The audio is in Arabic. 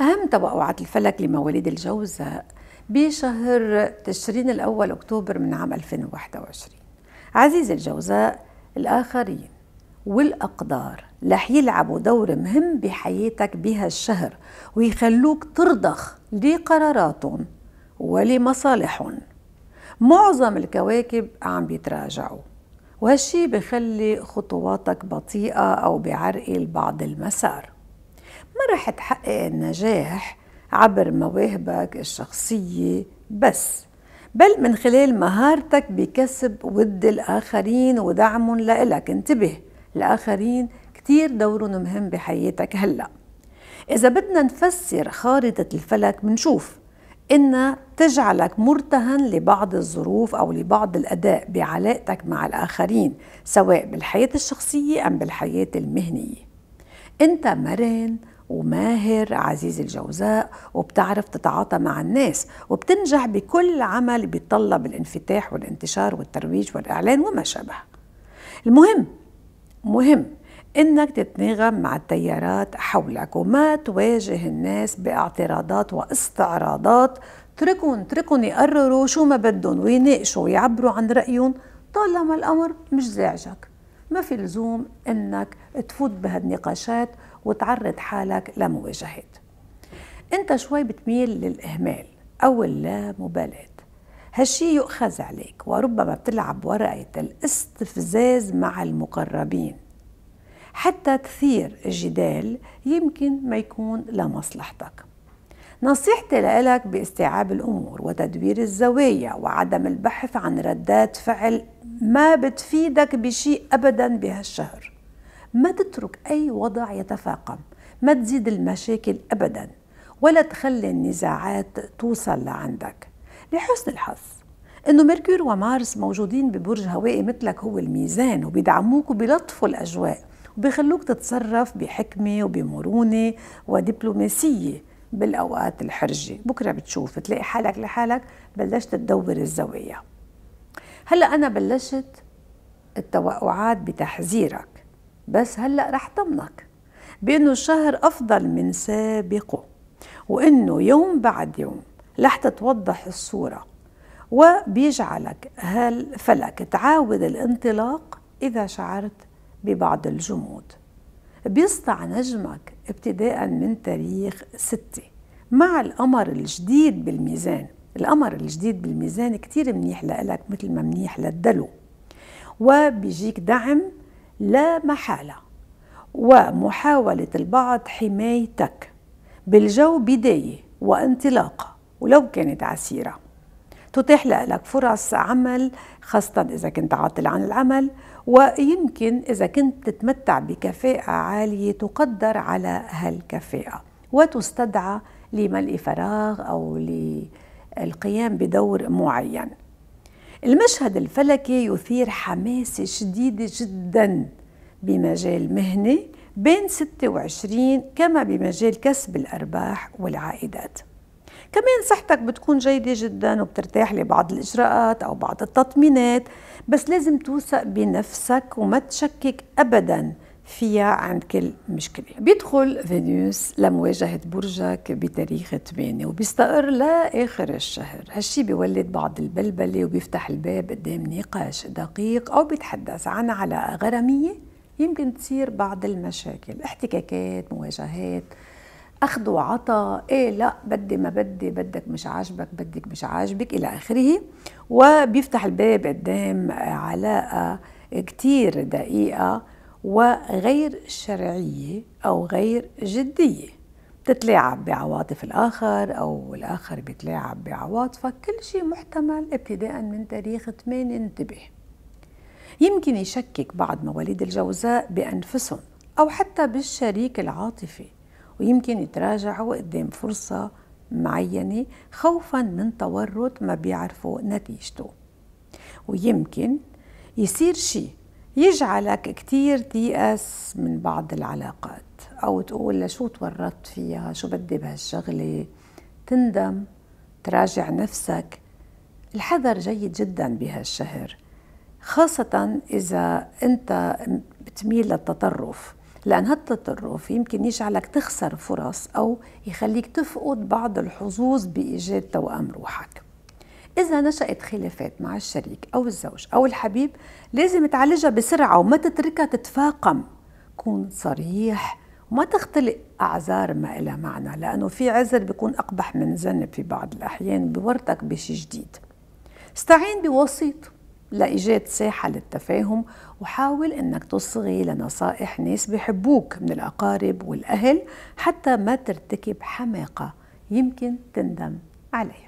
أهم توقعات الفلك لمواليد الجوزاء بشهر تشرين الأول أكتوبر من عام 2021 عزيزي الجوزاء الآخرين والأقدار رح يلعبوا دور مهم بحياتك بهالشهر ويخلوك ترضخ لقراراتهم ولمصالحهم معظم الكواكب عم بيتراجعوا وهالشي بخلي خطواتك بطيئة أو بعرقل بعض المسار ما رح تحقق النجاح عبر مواهبك الشخصية بس بل من خلال مهارتك بكسب ود الآخرين ودعمهم لإلك انتبه الآخرين كتير دورهم مهم بحياتك هلأ إذا بدنا نفسر خارطة الفلك منشوف إنها تجعلك مرتهن لبعض الظروف أو لبعض الأداء بعلاقتك مع الآخرين سواء بالحياة الشخصية أم بالحياة المهنية أنت مرن وماهر عزيز الجوزاء وبتعرف تتعاطى مع الناس وبتنجح بكل عمل بيتطلب الانفتاح والانتشار والترويج والإعلان وما شابه المهم مهم انك تتناغم مع التيارات حولك وما تواجه الناس باعتراضات واستعراضات اتركهم اتركهم يقرروا شو ما بدهم ويناقشوا ويعبروا عن رايهم طالما الامر مش زعجك ما في لزوم انك تفوت بهالنقاشات وتعرض حالك لمواجهات انت شوي بتميل للاهمال او اللامبالاه هالشي يؤخذ عليك وربما بتلعب ورقة الاستفزاز مع المقربين حتى تثير الجدال يمكن ما يكون لمصلحتك نصيحتي لك باستيعاب الأمور وتدبير الزوايا وعدم البحث عن ردات فعل ما بتفيدك بشيء ابدا بهالشهر ما تترك اي وضع يتفاقم ما تزيد المشاكل ابدا ولا تخلي النزاعات توصل لعندك لحسن الحظ انه ميركور ومارس موجودين ببرج هوائي مثلك هو الميزان وبيدعموك وبيلطفوا الاجواء وبيخلوك تتصرف بحكمه وبمرونه ودبلوماسيه بالاوقات الحرجه بكره بتشوف تلاقي حالك لحالك بلشت تدور الزوايا هلا انا بلشت التوقعات بتحذيرك بس هلا رح طمنك بانه الشهر افضل من سابقه وانه يوم بعد يوم رح تتوضح الصوره وبيجعلك هالفلك تعاود الانطلاق اذا شعرت ببعض الجمود بيسطع نجمك ابتداء من تاريخ ستة مع القمر الجديد بالميزان القمر الجديد بالميزان كتير منيح لك مثل ما منيح للدلو وبيجيك دعم لا محالة ومحاولة البعض حمايتك بالجو بداية وانطلاقة ولو كانت عسيرة تتاح لك فرص عمل خاصة إذا كنت عاطل عن العمل ويمكن إذا كنت تتمتع بكفاءة عالية تقدر على هالكفاءة وتستدعى لملء فراغ أو لي القيام بدور معين المشهد الفلكي يثير حماسة شديدة جدا بمجال مهني بين 26 كما بمجال كسب الأرباح والعائدات كمان صحتك بتكون جيدة جدا وبترتاح لبعض الإجراءات أو بعض التطمينات بس لازم توثق بنفسك وما تشكك أبدا فيها عند كل مشكلة بيدخل فينوس لمواجهة برجك بتاريخ 8 وبيستقر لآخر الشهر هالشي بيولد بعض البلبلة وبيفتح الباب قدام نقاش دقيق أو بيتحدث عن علاقة غرامية يمكن تصير بعض المشاكل احتكاكات مواجهات أخذ وعطى إيه لا بدي ما بدي بدك مش عاجبك بدك مش عاجبك إلى آخره وبيفتح الباب قدام علاقة كتير دقيقة وغير شرعية أو غير جدية بتتلاعب بعواطف الآخر أو الآخر بيتلاعب بعواطفك كل شيء محتمل ابتداء من تاريخ 8 انتبه يمكن يشكك بعض مواليد الجوزاء بأنفسهم أو حتى بالشريك العاطفي ويمكن يتراجعوا قدام فرصة معينة خوفا من تورط ما بيعرفوا نتيجته ويمكن يصير شيء يجعلك كتير تيأس من بعض العلاقات أو تقول لشو تورطت فيها شو بدي بهالشغلة تندم تراجع نفسك الحذر جيد جدا بهالشهر خاصة إذا أنت بتميل للتطرف لأن هالتطرف يمكن يجعلك تخسر فرص أو يخليك تفقد بعض الحظوظ بإيجاد توأم روحك إذا نشأت خلافات مع الشريك أو الزوج أو الحبيب لازم تعالجها بسرعة وما تتركها تتفاقم كون صريح وما تختلق أعذار ما إلها معنى لأنه في عذر بيكون أقبح من ذنب في بعض الأحيان بورطك بشي جديد استعين بوسيط لإيجاد ساحة للتفاهم وحاول أنك تصغي لنصائح ناس بيحبوك من الأقارب والأهل حتى ما ترتكب حماقة يمكن تندم عليها